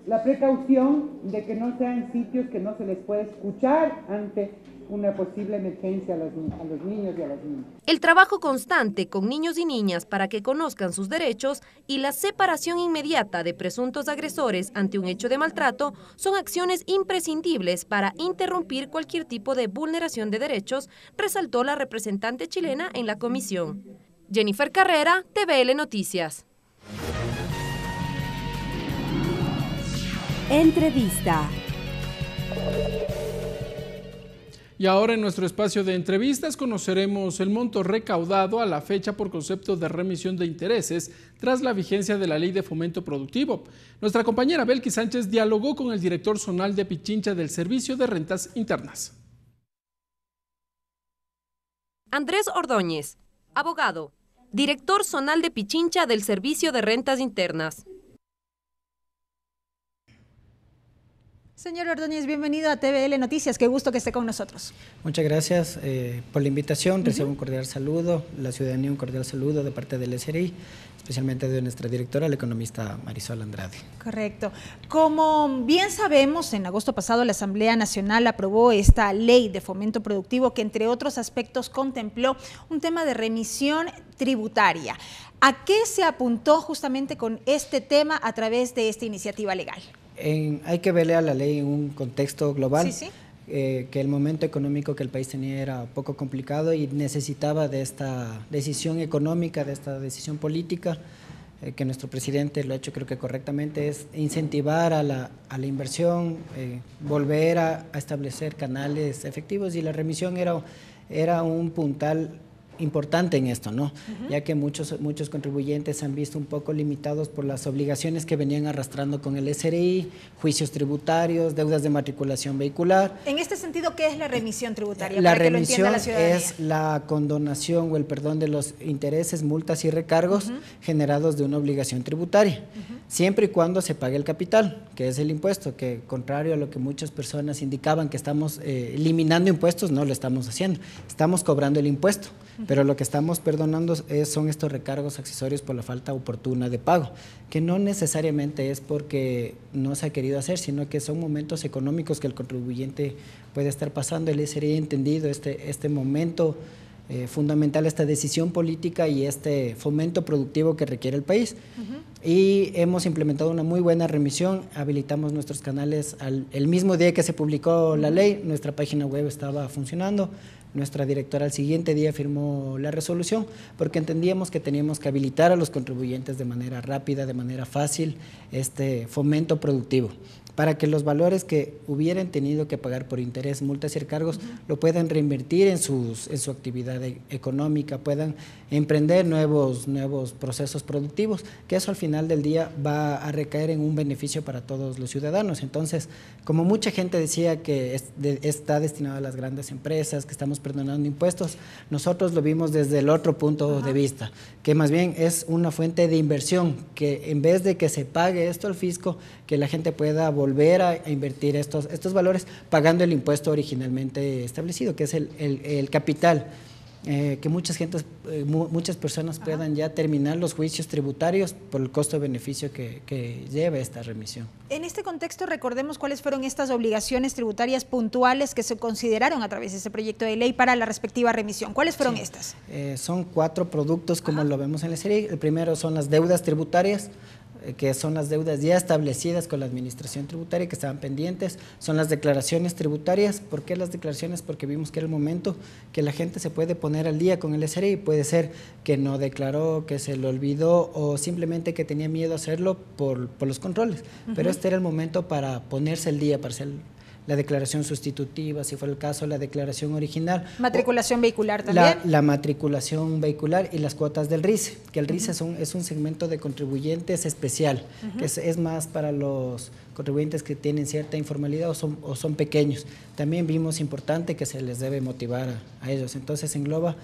la precaución de que no sean sitios que no se les puede escuchar ante una posible emergencia a los, niños y a las niñas. El trabajo constante con niños y niñas para que conozcan sus derechos y la separación inmediata de presuntos agresores ante un hecho de maltrato son acciones imprescindibles para interrumpir cualquier tipo de vulneración de derechos, resaltó la representante chilena en la comisión. Jennifer Carrera, TVL Noticias. Entrevista. Y ahora en nuestro espacio de entrevistas conoceremos el monto recaudado a la fecha por concepto de remisión de intereses tras la vigencia de la Ley de Fomento Productivo. Nuestra compañera Belki Sánchez dialogó con el director zonal de Pichincha del Servicio de Rentas Internas. Andrés Ordóñez, abogado, director zonal de Pichincha del Servicio de Rentas Internas. Señor Ordóñez, bienvenido a TVL Noticias. Qué gusto que esté con nosotros. Muchas gracias eh, por la invitación. Recibo un cordial saludo, la ciudadanía un cordial saludo de parte del SRI, especialmente de nuestra directora, la economista Marisol Andrade. Correcto. Como bien sabemos, en agosto pasado la Asamblea Nacional aprobó esta ley de fomento productivo que, entre otros aspectos, contempló un tema de remisión tributaria. ¿A qué se apuntó justamente con este tema a través de esta iniciativa legal? hay que verle a la ley en un contexto global. Eh, que el momento económico que el país tenía era poco complicado y necesitaba de esta decisión económica, de esta decisión política, eh, que nuestro presidente lo ha hecho creo que correctamente, es incentivar a la, inversión, eh, volver a, establecer canales efectivos y la remisión era, era un puntal importante en esto, ¿no? Ya que muchos, muchos contribuyentes se han visto un poco limitados por las obligaciones que venían arrastrando con el SRI, juicios tributarios, deudas de matriculación vehicular. En este sentido, ¿qué es la remisión tributaria? La remisión es la condonación o el perdón de los intereses, multas y recargos generados de una obligación tributaria, siempre y cuando se pague el capital, que es el impuesto, que contrario a lo que muchas personas indicaban que estamos eh, eliminando impuestos, no lo estamos haciendo, estamos cobrando el impuesto pero lo que estamos perdonando son estos recargos accesorios por la falta oportuna de pago, que no necesariamente es porque no se ha querido hacer, sino que son momentos económicos que el contribuyente puede estar pasando, él sería entendido este, este momento. Eh, fundamental esta decisión política y este fomento productivo que requiere el país. Y hemos implementado una muy buena remisión, habilitamos nuestros canales el mismo día que se publicó la ley, nuestra página web estaba funcionando, nuestra directora al siguiente día firmó la resolución porque entendíamos que teníamos que habilitar a los contribuyentes de manera rápida, de manera fácil, este fomento productivo para que los valores que hubieran tenido que pagar por interés, multas y cargos lo puedan reinvertir en, sus, su actividad e-, económica, puedan emprender nuevos, nuevos procesos productivos, que eso al final del día va a recaer en un beneficio para todos los ciudadanos. Entonces, como mucha gente decía que está destinado a las grandes empresas, que estamos perdonando impuestos, nosotros lo vimos desde el otro punto de vista, que más bien es una fuente de inversión, que en vez de que se pague esto al fisco, que la gente pueda volver a, invertir estos, estos valores pagando el impuesto originalmente establecido, que es el, el capital. Eh, que muchas, eh, muchas personas puedan ya terminar los juicios tributarios por el costo-beneficio que, que lleva esta remisión. En este contexto, recordemos cuáles fueron estas obligaciones tributarias puntuales que se consideraron a través de ese proyecto de ley para la respectiva remisión. ¿Cuáles fueron estas? Eh, son cuatro productos, como lo vemos en la serie. El primero son las deudas tributarias. Eh, que son las deudas ya establecidas con la administración tributaria que estaban pendientes, son las declaraciones tributarias. ¿Por qué las declaraciones? Porque vimos que era el momento que la gente se puede poner al día con el SRI. Puede ser que no declaró, que se lo olvidó o simplemente que tenía miedo a hacerlo por, los controles. Pero este era el momento para ponerse al día, para ser la declaración sustitutiva, si fue el caso, la declaración original. Matriculación vehicular también. La, matriculación vehicular y las cuotas del RICE, que el uh es un, segmento de contribuyentes especial, que es, más para los contribuyentes que tienen cierta informalidad o son, pequeños. También vimos importante que se les debe motivar a ellos. Entonces engloba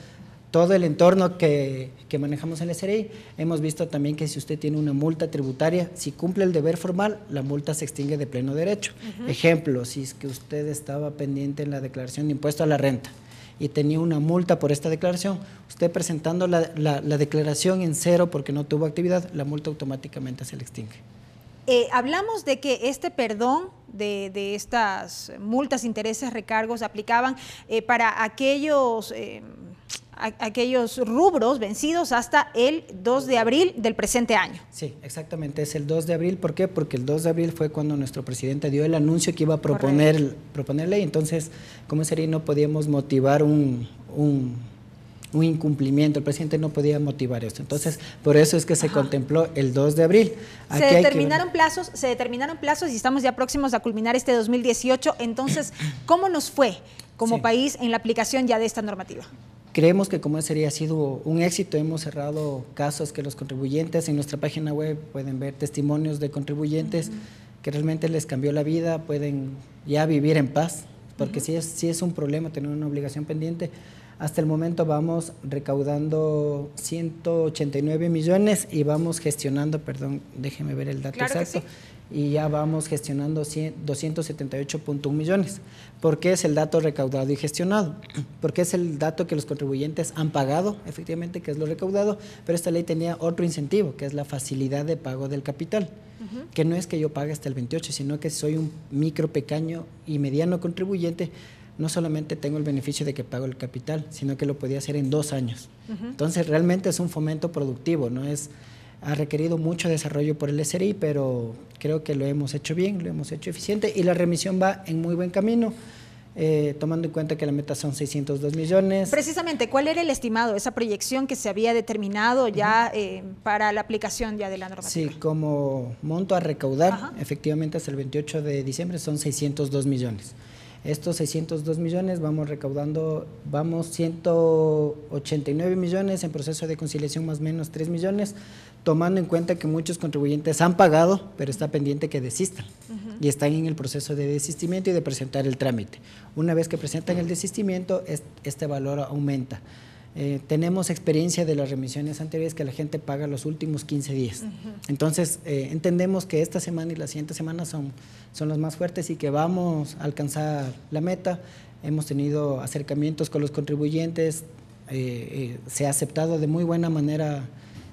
todo el entorno que, manejamos en la SRI. Hemos visto también que si usted tiene una multa tributaria, si cumple el deber formal, la multa se extingue de pleno derecho. Ejemplo, si es que usted estaba pendiente en la declaración de impuesto a la renta y tenía una multa por esta declaración, usted presentando la, declaración en cero porque no tuvo actividad, la multa automáticamente se le extingue. Eh, hablamos de que este perdón de, estas multas, intereses, recargos aplicaban eh, para aquellos... Eh, aquellos rubros vencidos hasta el 2 de abril del presente año. Sí, exactamente, es el 2 de abril. ¿Por qué? Porque el 2 de abril fue cuando nuestro presidente dio el anuncio que iba a proponer, proponer ley. entonces, ¿cómo sería? No podíamos motivar un, incumplimiento, el presidente no podía motivar esto. Entonces, por eso es que se contempló el 2 de abril. se determinaron plazos, se determinaron plazos y estamos ya próximos a culminar este 2018, entonces, ¿cómo nos fue como país en la aplicación ya de esta normativa? Creemos que como sería sido un éxito, hemos cerrado casos que los contribuyentes en nuestra página web pueden ver testimonios de contribuyentes que realmente les cambió la vida, pueden ya vivir en paz, porque si es, un problema tener una obligación pendiente. Hasta el momento vamos recaudando 189 millones y vamos gestionando, perdón, déjeme ver el dato exacto, y ya vamos gestionando 278.1 millones. ¿Por qué es el dato recaudado y gestionado? Porque es el dato que los contribuyentes han pagado, efectivamente, que es lo recaudado, pero esta ley tenía otro incentivo, que es la facilidad de pago del capital, que no es que yo pague hasta el 28, sino que soy un micro, pequeño y mediano contribuyente no solamente tengo el beneficio de que pago el capital, sino que lo podía hacer en dos años. Entonces, realmente es un fomento productivo, no es ha requerido mucho desarrollo por el SRI, pero creo que lo hemos hecho bien, lo hemos hecho eficiente y la remisión va en muy buen camino. Eh, tomando en cuenta que la meta son 602 millones. Precisamente, ¿cuál era el estimado, esa proyección que se había determinado ya eh, para la aplicación ya de la normativa? Sí, como monto a recaudar, efectivamente hasta el 28 de diciembre son 602 millones. Estos 602 millones vamos recaudando, vamos 189 millones en proceso de conciliación más o menos 3 millones, tomando en cuenta que muchos contribuyentes han pagado, pero está pendiente que desistan y están en el proceso de desistimiento y de presentar el trámite. Una vez que presentan el desistimiento, este valor aumenta. Eh, tenemos experiencia de las remisiones anteriores que la gente paga los últimos 15 días. Entonces, eh, entendemos que esta semana y la siguiente semana son, son las más fuertes y que vamos a alcanzar la meta. Hemos tenido acercamientos con los contribuyentes, eh, se ha aceptado de muy buena manera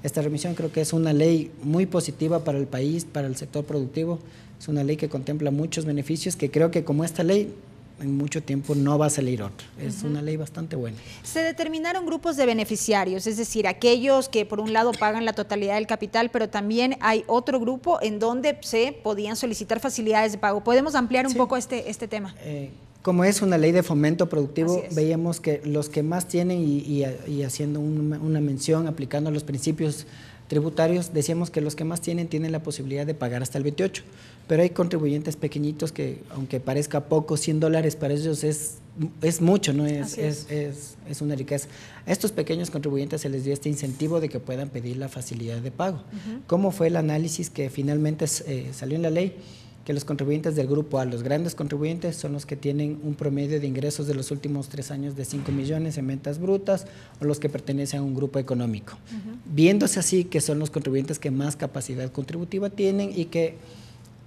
esta remisión. Creo que es una ley muy positiva para el país, para el sector productivo. Es una ley que contempla muchos beneficios que creo que como esta ley en mucho tiempo no va a salir otra. Es una ley bastante buena. Se determinaron grupos de beneficiarios, es decir, aquellos que por un lado pagan la totalidad del capital, pero también hay otro grupo en donde se podían solicitar facilidades de pago. ¿Podemos ampliar un poco este, este tema? Eh, como es una ley de fomento productivo, veíamos que los que más tienen y, haciendo una mención, aplicando los principios tributarios, decíamos que los que más tienen tienen la posibilidad de pagar hasta el 28, pero hay contribuyentes pequeñitos que, aunque parezca poco, 100 dólares para ellos es, es mucho, ¿no? Es es. Es, es, una riqueza. A estos pequeños contribuyentes se les dio este incentivo de que puedan pedir la facilidad de pago. ¿Cómo fue el análisis que finalmente eh, salió en la ley? que los contribuyentes del grupo A, los grandes contribuyentes, son los que tienen un promedio de ingresos de los últimos tres años de 5 millones en ventas brutas o los que pertenecen a un grupo económico. Viéndose así que son los contribuyentes que más capacidad contributiva tienen y que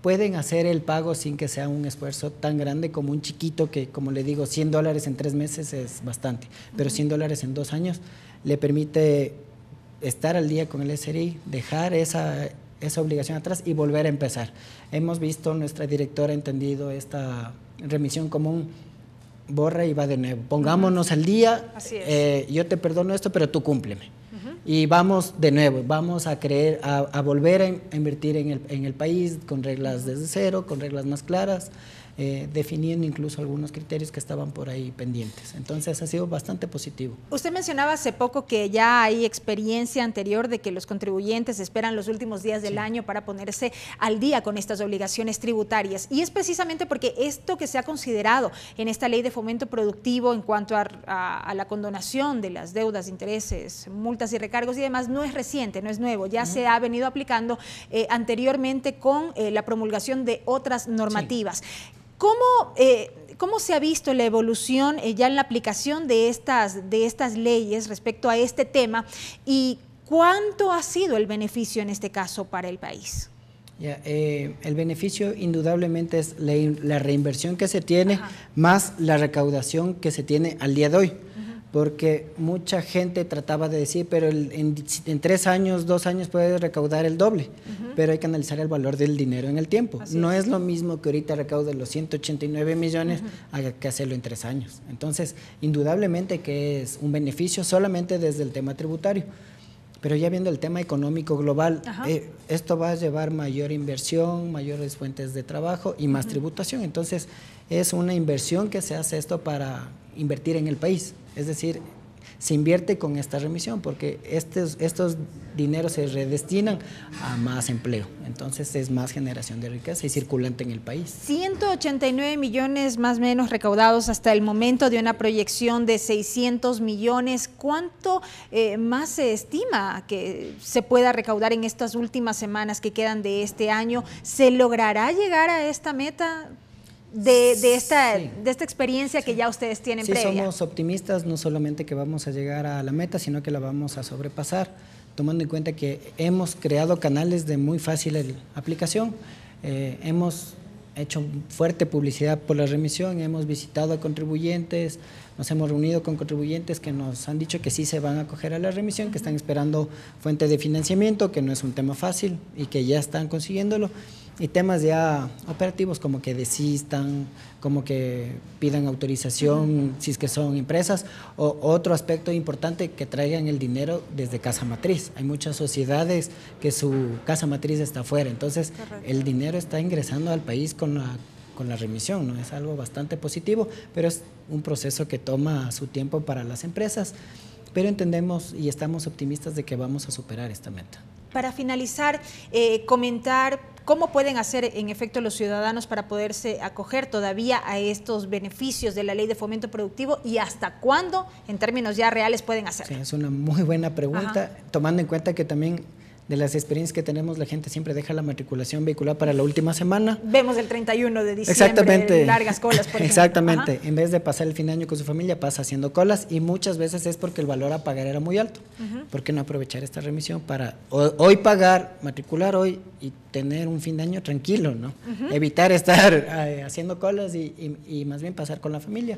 pueden hacer el pago sin que sea un esfuerzo tan grande como un chiquito que, como le digo, 100 dólares en tres meses es bastante, pero 100 dólares en dos años le permite estar al día con el SRI, dejar esa esa obligación atrás y volver a empezar. Hemos visto, nuestra directora ha entendido esta remisión común, borra y va de nuevo. Pongámonos al día, eh, yo te perdono esto, pero tú cúmpleme. Y vamos de nuevo, vamos a creer, a, volver a, invertir en el, en el, país con reglas desde cero, con reglas más claras. Eh, definiendo incluso algunos criterios que estaban por ahí pendientes. Entonces ha sido bastante positivo. Usted mencionaba hace poco que ya hay experiencia anterior de que los contribuyentes esperan los últimos días del año para ponerse al día con estas obligaciones tributarias. Y es precisamente porque esto que se ha considerado en esta ley de fomento productivo en cuanto a, la condonación de las deudas, intereses, multas y recargos y demás no es reciente, no es nuevo, ya se ha venido aplicando eh, anteriormente con eh, la promulgación de otras normativas. Eh, ¿Cómo, se ha visto la evolución eh, ya en la aplicación de estas, de estas leyes respecto a este tema y cuánto ha sido el beneficio en este caso para el país? Eh, el beneficio indudablemente es la, reinversión que se tiene más la recaudación que se tiene al día de hoy porque mucha gente trataba de decir, pero en, tres años, dos años puedes recaudar el doble, pero hay que analizar el valor del dinero en el tiempo. no es. lo mismo que ahorita recaude los 189 millones hay a que hacerlo en tres años. Entonces, indudablemente que es un beneficio solamente desde el tema tributario. Pero ya viendo el tema económico global, eh, esto va a llevar mayor inversión, mayores fuentes de trabajo y más tributación. Entonces, es una inversión que se hace esto para invertir en el país. Es decir, se invierte con esta remisión porque estos, estos dineros se redestinan a más empleo. Entonces es más generación de riqueza y circulante en el país. 189 millones más o menos recaudados hasta el momento de una proyección de 600 millones. ¿Cuánto eh, más se estima que se pueda recaudar en estas últimas semanas que quedan de este año? ¿Se logrará llegar a esta meta? de, esta, de esta experiencia que ya ustedes tienen sí, Somos optimistas, no solamente que vamos a llegar a la meta, sino que la vamos a sobrepasar, tomando en cuenta que hemos creado canales de muy fácil aplicación, eh, hemos hecho fuerte publicidad por la remisión, hemos visitado a contribuyentes, nos hemos reunido con contribuyentes que nos han dicho que sí se van a acoger a la remisión, que están esperando fuente de financiamiento, que no es un tema fácil y que ya están consiguiéndolo y temas ya operativos como que desistan, como que pidan autorización si es que son empresas, o otro aspecto importante que traigan el dinero desde casa matriz. Hay muchas sociedades que su casa matriz está afuera, entonces el dinero está ingresando al país con la con la remisión, ¿no? Es algo bastante positivo, pero es un proceso que toma su tiempo para las empresas, pero entendemos y estamos optimistas de que vamos a superar esta meta. Para finalizar, eh, comentar cómo pueden hacer en efecto los ciudadanos para poderse acoger todavía a estos beneficios de la ley de fomento productivo y hasta cuándo, en términos ya reales, pueden hacerlo. es una muy buena pregunta, tomando en cuenta que también de las experiencias que tenemos, la gente siempre deja la matriculación vehicular para la última semana. Vemos el 31 de diciembre Exactamente. largas colas, por Exactamente. En vez de pasar el fin de año con su familia, pasa haciendo colas y muchas veces es porque el valor a pagar era muy alto. porque ¿Por qué no aprovechar esta remisión para hoy pagar, matricular hoy y tener un fin de año tranquilo, ¿no? Evitar estar eh, haciendo colas y más bien pasar con la familia.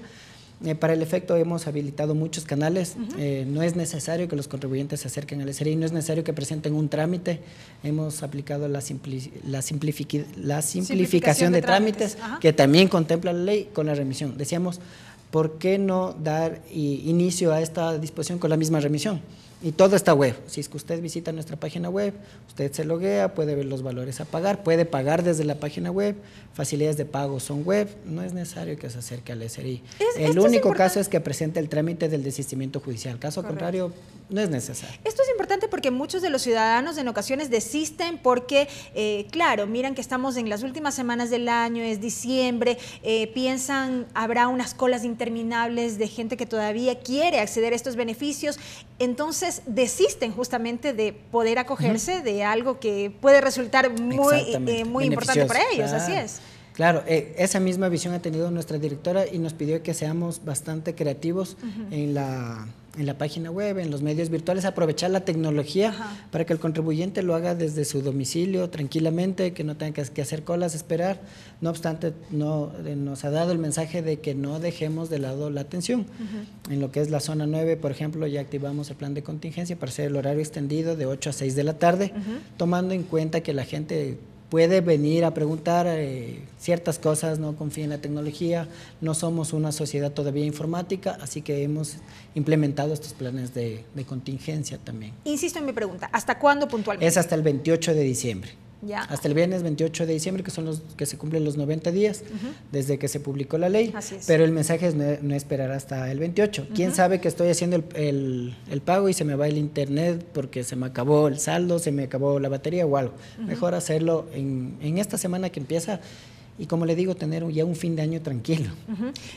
Eh, para el efecto hemos habilitado muchos canales. Eh, no es necesario que los contribuyentes se acerquen al SRI, no es necesario que presenten un trámite. Hemos aplicado la, simplificación, de, trámites que también contempla la ley con la remisión. Decíamos, ¿por qué no dar inicio a esta disposición con la misma remisión? Y todo está web. Si es que usted visita nuestra página web, usted se loguea, puede ver los valores a pagar, puede pagar desde la página web, facilidades de pago son web, no es necesario que se acerque al SRI. el único caso es que presente el trámite del desistimiento judicial. Caso contrario, no es necesario. Esto es importante porque muchos de los ciudadanos en ocasiones desisten porque, eh, claro, miran que estamos en las últimas semanas del año, es diciembre, eh, piensan habrá unas colas interminables de gente que todavía quiere acceder a estos beneficios. Entonces, desisten justamente de poder acogerse de algo que puede resultar muy, eh, muy importante para ellos, así es. Claro, eh, esa misma visión ha tenido nuestra directora y nos pidió que seamos bastante creativos en la en la página web, en los medios virtuales, aprovechar la tecnología para que el contribuyente lo haga desde su domicilio tranquilamente, que no tenga que hacer colas, esperar. No obstante, no, eh, nos ha dado el mensaje de que no dejemos de lado la atención. En lo que es la zona 9, por ejemplo, ya activamos el plan de contingencia para hacer el horario extendido de 8 a 6 de la tarde, tomando en cuenta que la gente puede venir a preguntar eh, ciertas cosas, no confía en la tecnología, no somos una sociedad todavía informática, así que hemos implementado estos planes de, de contingencia también. Insisto en mi pregunta, ¿hasta cuándo puntualmente? Es hasta el 28 de diciembre. Hasta el viernes 28 de diciembre, que son los que se cumplen los 90 días desde que se publicó la ley. Pero el mensaje es no, esperar hasta el 28. ¿Quién sabe que estoy haciendo el, pago y se me va el internet porque se me acabó el saldo, se me acabó la batería o algo? Mejor hacerlo en, esta semana que empieza y como le digo, tener ya un fin de año tranquilo.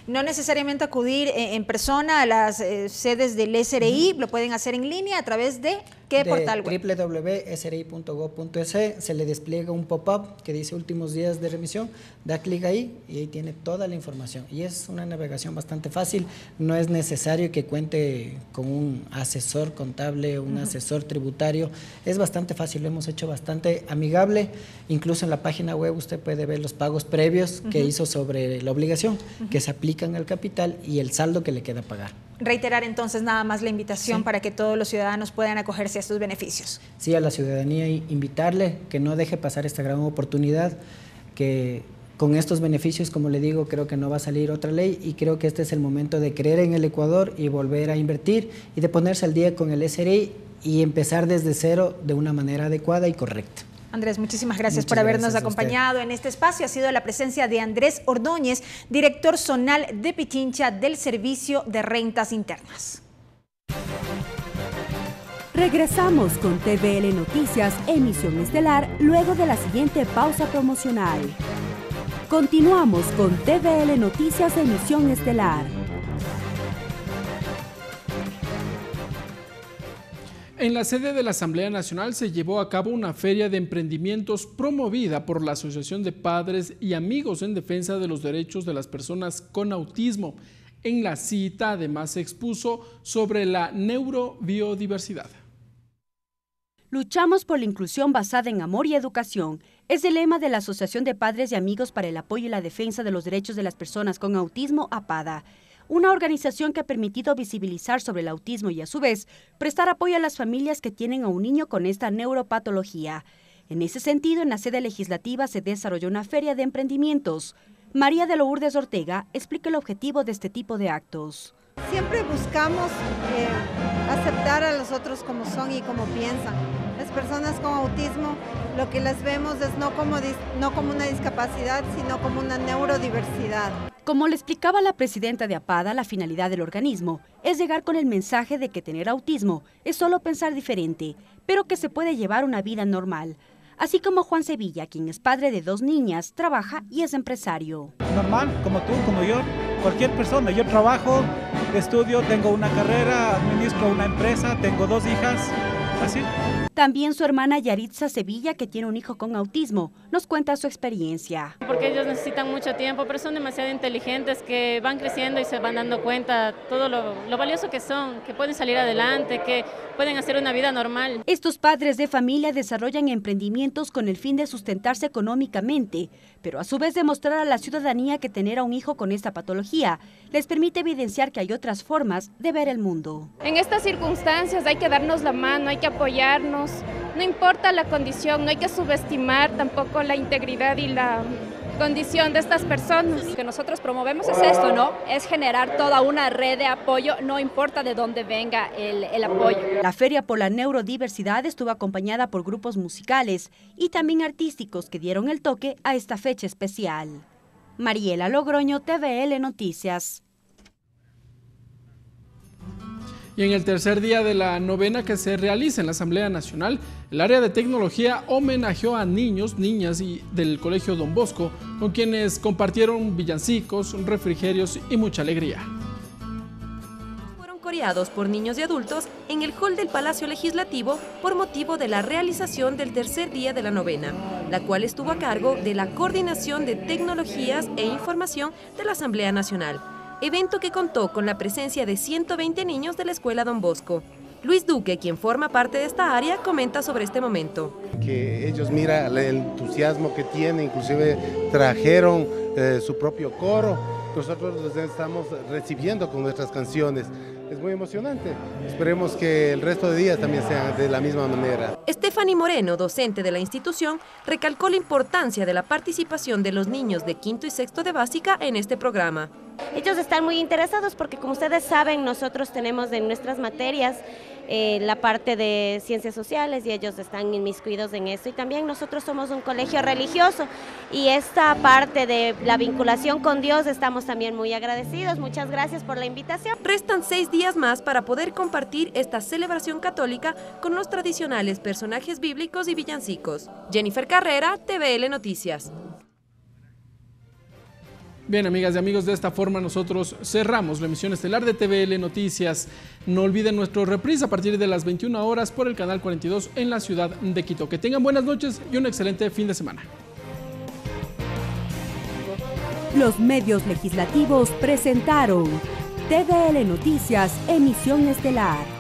No necesariamente acudir eh, en persona a las eh, sedes del SRI, lo pueden hacer en línea a través de... ¿Qué portal web? www.sri.gov.es se le despliega un pop-up que dice últimos días de remisión, da clic ahí y ahí tiene toda la información. Y es una navegación bastante fácil, no es necesario que cuente con un asesor contable, un asesor tributario, es bastante fácil, lo hemos hecho bastante amigable, incluso en la página web usted puede ver los pagos previos que hizo sobre la obligación, que se aplican al capital y el saldo que le queda pagar reiterar entonces nada más la invitación para que todos los ciudadanos puedan acogerse a estos beneficios. Sí, a la ciudadanía y invitarle que no deje pasar esta gran oportunidad, que con estos beneficios, como le digo, creo que no va a salir otra ley y creo que este es el momento de creer en el Ecuador y volver a invertir y de ponerse al día con el SRI y empezar desde cero de una manera adecuada y correcta. Andrés, muchísimas gracias por habernos acompañado en este espacio. Ha sido la presencia de Andrés Ordóñez, director zonal de Pichincha del Servicio de Rentas Internas. Regresamos con TVL Noticias, emisión estelar, luego de la siguiente pausa promocional. Continuamos con TVL Noticias, emisión estelar. En la sede de la Asamblea Nacional se llevó a cabo una feria de emprendimientos promovida por la Asociación de Padres y Amigos en Defensa de los Derechos de las Personas con Autismo. En la cita además se expuso sobre la neurobiodiversidad. Luchamos por la inclusión basada en amor y educación. Es el lema de la Asociación de Padres y Amigos para el Apoyo y la Defensa de los Derechos de las Personas con Autismo, APADA una organización que ha permitido visibilizar sobre el autismo y a su vez prestar apoyo a las familias que tienen a un niño con esta neuropatología. En ese sentido, en la sede legislativa se desarrolló una feria de emprendimientos. María de Lourdes Ortega explica el objetivo de este tipo de actos. Siempre buscamos eh, aceptar a los otros como son y como piensan. Las personas con autismo lo que las vemos es no como, no como una discapacidad, sino como una neurodiversidad. Como le explicaba la presidenta de APADA, la finalidad del organismo es llegar con el mensaje de que tener autismo es solo pensar diferente, pero que se puede llevar una vida normal. Así como Juan Sevilla, quien es padre de dos niñas, trabaja y es empresario. Normal, como tú, como yo, cualquier persona. Yo trabajo, estudio, tengo una carrera, administro una empresa, tengo dos hijas, así. También su hermana Yaritza Sevilla, que tiene un hijo con autismo, nos cuenta su experiencia. Porque ellos necesitan mucho tiempo, pero son demasiado inteligentes que van creciendo y se van dando cuenta todo lo, valioso que son, que pueden salir adelante, que pueden hacer una vida normal. Estos padres de familia desarrollan emprendimientos con el fin de sustentarse económicamente, pero a su vez demostrar a la ciudadanía que tener a un hijo con esta patología les permite evidenciar que hay otras formas de ver el mundo. En estas circunstancias hay que darnos la mano, hay que apoyarnos no importa la condición, no hay que subestimar tampoco la integridad y la condición de estas personas. Lo que nosotros promovemos es esto, ¿no? Es generar toda una red de apoyo, no importa de dónde venga el, el, apoyo. La Feria por la Neurodiversidad estuvo acompañada por grupos musicales y también artísticos que dieron el toque a esta fecha especial. Mariela Logroño, TVL Noticias. y en el tercer día de la novena que se realiza en la Asamblea Nacional, el área de tecnología homenajeó a niños, niñas y del Colegio Don Bosco, con quienes compartieron villancicos, refrigerios y mucha alegría. Fueron coreados por niños y adultos en el hall del Palacio Legislativo por motivo de la realización del tercer día de la novena, la cual estuvo a cargo de la Coordinación de Tecnologías e Información de la Asamblea Nacional evento que contó con la presencia de 120 niños de la Escuela Don Bosco. Luis Duque, quien forma parte de esta área, comenta sobre este momento. Que ellos mira el entusiasmo que tiene, inclusive trajeron eh, su propio coro nosotros los estamos recibiendo con nuestras canciones. Es muy emocionante. Esperemos que el resto de días también sea de la misma manera. Stephanie Moreno, docente de la institución, recalcó la importancia de la participación de los niños de quinto y sexto de básica en este programa. Ellos están muy interesados porque como ustedes saben, nosotros tenemos en nuestras materias eh, la parte de ciencias sociales y ellos están inmiscuidos en esto. Y también nosotros somos un colegio religioso y esta parte de la vinculación con Dios estamos también muy agradecidos. Muchas gracias por la invitación. Restan seis días más para poder compartir esta celebración católica con los tradicionales personajes bíblicos y villancicos. Jennifer Carrera, TVL Noticias. Bien, amigas y amigos, de esta forma nosotros cerramos la emisión estelar de TVL Noticias. No olviden nuestro reprise a partir de las 21 horas por el canal 42 en la ciudad de Quito. Que tengan buenas noches y un excelente fin de semana. Los medios legislativos presentaron TVL Noticias, emisión estelar